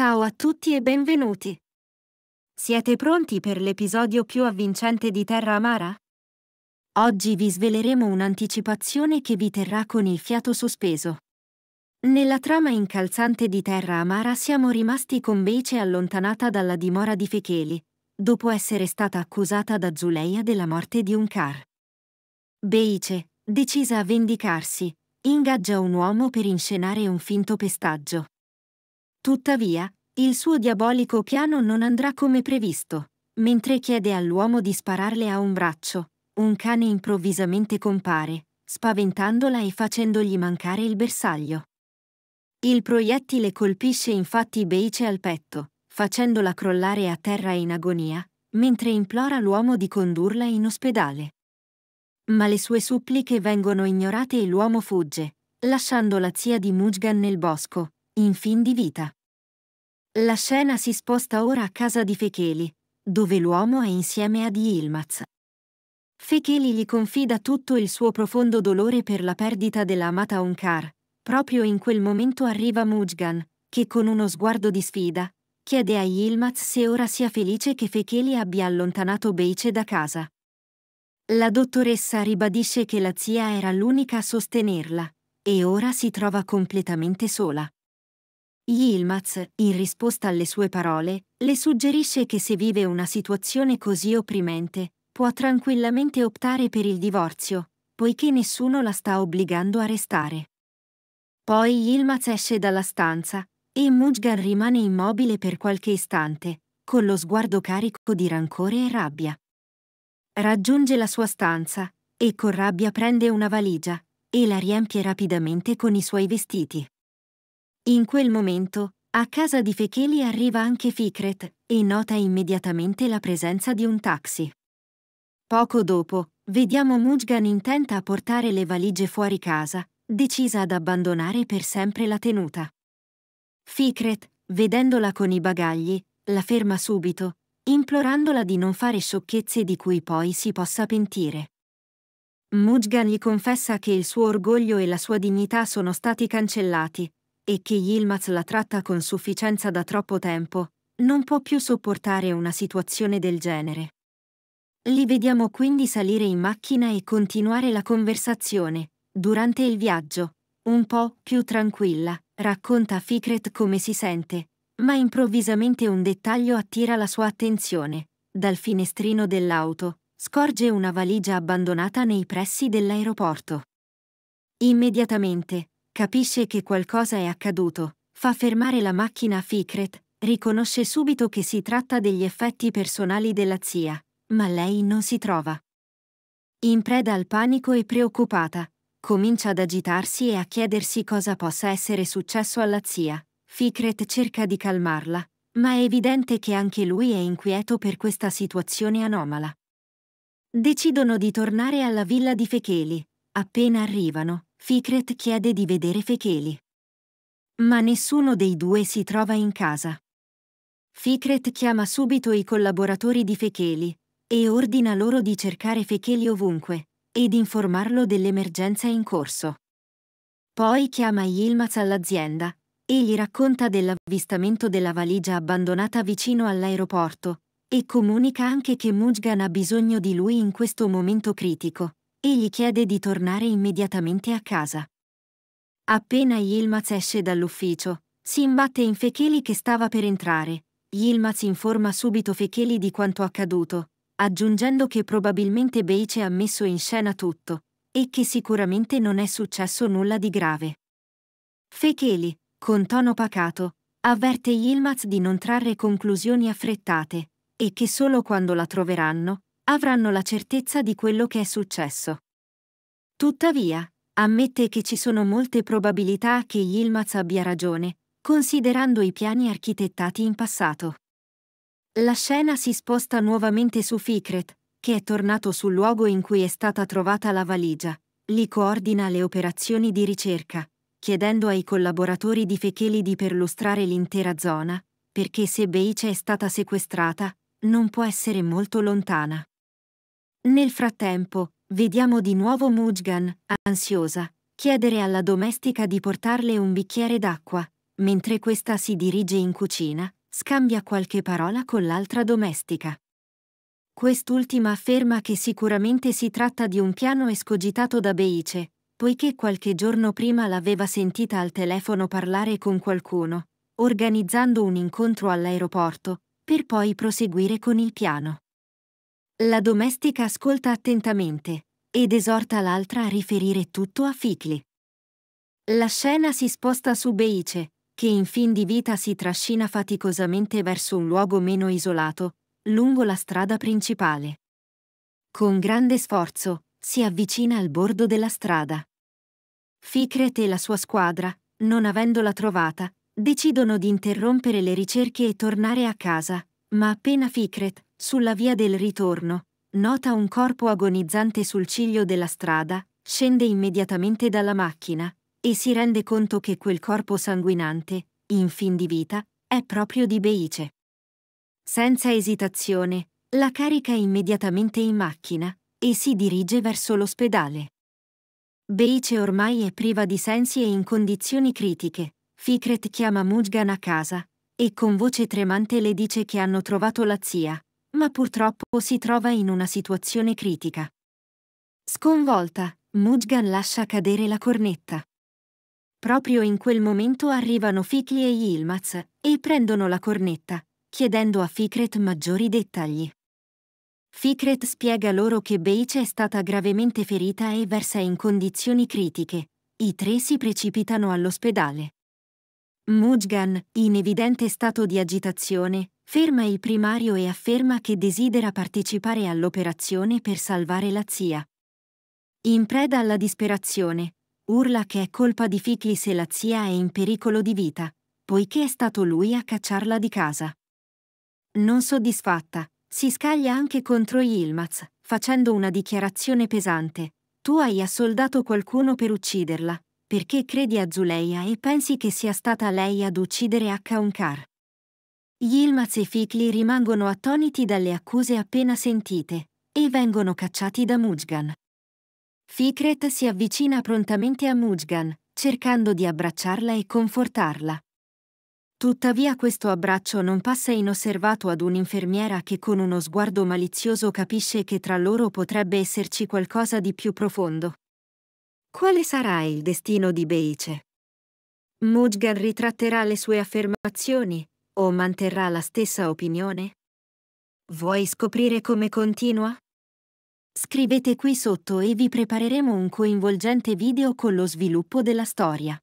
Ciao a tutti e benvenuti! Siete pronti per l'episodio più avvincente di Terra Amara? Oggi vi sveleremo un'anticipazione che vi terrà con il fiato sospeso. Nella trama incalzante di Terra Amara siamo rimasti con Beice allontanata dalla dimora di Fecheli, dopo essere stata accusata da Zuleia della morte di un car. Beice, decisa a vendicarsi, ingaggia un uomo per inscenare un finto pestaggio. Tuttavia, il suo diabolico piano non andrà come previsto. Mentre chiede all'uomo di spararle a un braccio, un cane improvvisamente compare, spaventandola e facendogli mancare il bersaglio. Il proiettile colpisce infatti Beice al petto, facendola crollare a terra in agonia, mentre implora l'uomo di condurla in ospedale. Ma le sue suppliche vengono ignorate e l'uomo fugge, lasciando la zia di Mujgan nel bosco, in fin di vita. La scena si sposta ora a casa di Fecheli, dove l'uomo è insieme ad Ilmaz. Fecheli gli confida tutto il suo profondo dolore per la perdita della amata Onkar. Proprio in quel momento arriva Mujgan, che con uno sguardo di sfida, chiede a Ilmaz se ora sia felice che Fecheli abbia allontanato Beice da casa. La dottoressa ribadisce che la zia era l'unica a sostenerla, e ora si trova completamente sola. Yilmaz, in risposta alle sue parole, le suggerisce che se vive una situazione così opprimente, può tranquillamente optare per il divorzio, poiché nessuno la sta obbligando a restare. Poi Yilmaz esce dalla stanza, e Mujgan rimane immobile per qualche istante, con lo sguardo carico di rancore e rabbia. Raggiunge la sua stanza, e con rabbia prende una valigia, e la riempie rapidamente con i suoi vestiti. In quel momento, a casa di Fecheli arriva anche Fikret e nota immediatamente la presenza di un taxi. Poco dopo, vediamo Mujgan intenta a portare le valigie fuori casa, decisa ad abbandonare per sempre la tenuta. Fikret, vedendola con i bagagli, la ferma subito, implorandola di non fare sciocchezze di cui poi si possa pentire. Mujgan gli confessa che il suo orgoglio e la sua dignità sono stati cancellati, e che Yilmaz la tratta con sufficienza da troppo tempo, non può più sopportare una situazione del genere. Li vediamo quindi salire in macchina e continuare la conversazione, durante il viaggio, un po' più tranquilla, racconta Fikret come si sente, ma improvvisamente un dettaglio attira la sua attenzione. Dal finestrino dell'auto, scorge una valigia abbandonata nei pressi dell'aeroporto. Immediatamente, capisce che qualcosa è accaduto, fa fermare la macchina a Fikret, riconosce subito che si tratta degli effetti personali della zia, ma lei non si trova. In preda al panico e preoccupata, comincia ad agitarsi e a chiedersi cosa possa essere successo alla zia. Fikret cerca di calmarla, ma è evidente che anche lui è inquieto per questa situazione anomala. Decidono di tornare alla villa di Fecheli, Appena arrivano, Fikret chiede di vedere Fecheli. Ma nessuno dei due si trova in casa. Fikret chiama subito i collaboratori di Fecheli e ordina loro di cercare Fecheli ovunque ed informarlo dell'emergenza in corso. Poi chiama Yilmaz all'azienda e gli racconta dell'avvistamento della valigia abbandonata vicino all'aeroporto e comunica anche che Mujgan ha bisogno di lui in questo momento critico e gli chiede di tornare immediatamente a casa. Appena Yilmaz esce dall'ufficio, si imbatte in Fecheli che stava per entrare. Yilmaz informa subito Fecheli di quanto accaduto, aggiungendo che probabilmente Beice ha messo in scena tutto e che sicuramente non è successo nulla di grave. Fecheli, con tono pacato, avverte Yilmaz di non trarre conclusioni affrettate e che solo quando la troveranno, avranno la certezza di quello che è successo. Tuttavia, ammette che ci sono molte probabilità che Yilmaz abbia ragione, considerando i piani architettati in passato. La scena si sposta nuovamente su Fikret, che è tornato sul luogo in cui è stata trovata la valigia, lì coordina le operazioni di ricerca, chiedendo ai collaboratori di Fecheli di perlustrare l'intera zona, perché se Beice è stata sequestrata, non può essere molto lontana. Nel frattempo, vediamo di nuovo Mujgan, ansiosa, chiedere alla domestica di portarle un bicchiere d'acqua, mentre questa si dirige in cucina, scambia qualche parola con l'altra domestica. Quest'ultima afferma che sicuramente si tratta di un piano escogitato da Beice, poiché qualche giorno prima l'aveva sentita al telefono parlare con qualcuno, organizzando un incontro all'aeroporto, per poi proseguire con il piano. La domestica ascolta attentamente ed esorta l'altra a riferire tutto a Ficli. La scena si sposta su Beice, che in fin di vita si trascina faticosamente verso un luogo meno isolato, lungo la strada principale. Con grande sforzo, si avvicina al bordo della strada. Ficret e la sua squadra, non avendola trovata, decidono di interrompere le ricerche e tornare a casa, ma appena Fikret, sulla via del ritorno, nota un corpo agonizzante sul ciglio della strada, scende immediatamente dalla macchina e si rende conto che quel corpo sanguinante, in fin di vita, è proprio di Beice. Senza esitazione, la carica immediatamente in macchina e si dirige verso l'ospedale. Beice ormai è priva di sensi e in condizioni critiche. Fikret chiama Mujgan a casa e con voce tremante le dice che hanno trovato la zia, ma purtroppo si trova in una situazione critica. Sconvolta, Mujgan lascia cadere la cornetta. Proprio in quel momento arrivano Fikli e Yilmaz e prendono la cornetta, chiedendo a Fikret maggiori dettagli. Fikret spiega loro che Beice è stata gravemente ferita e versa in condizioni critiche. I tre si precipitano all'ospedale. Mujgan, in evidente stato di agitazione, ferma il primario e afferma che desidera partecipare all'operazione per salvare la zia. In preda alla disperazione, urla che è colpa di Fikli se la zia è in pericolo di vita, poiché è stato lui a cacciarla di casa. Non soddisfatta, si scaglia anche contro Yilmaz, facendo una dichiarazione pesante. Tu hai assoldato qualcuno per ucciderla, perché credi a Zuleia e pensi che sia stata lei ad uccidere H. Yilmaz e Fikli rimangono attoniti dalle accuse appena sentite e vengono cacciati da Mujgan. Fikret si avvicina prontamente a Mujgan, cercando di abbracciarla e confortarla. Tuttavia questo abbraccio non passa inosservato ad un'infermiera che con uno sguardo malizioso capisce che tra loro potrebbe esserci qualcosa di più profondo. Quale sarà il destino di Beice? Mujgan ritratterà le sue affermazioni o manterrà la stessa opinione? Vuoi scoprire come continua? Scrivete qui sotto e vi prepareremo un coinvolgente video con lo sviluppo della storia.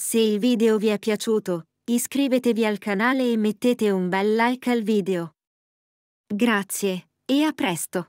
Se il video vi è piaciuto, iscrivetevi al canale e mettete un bel like al video. Grazie, e a presto!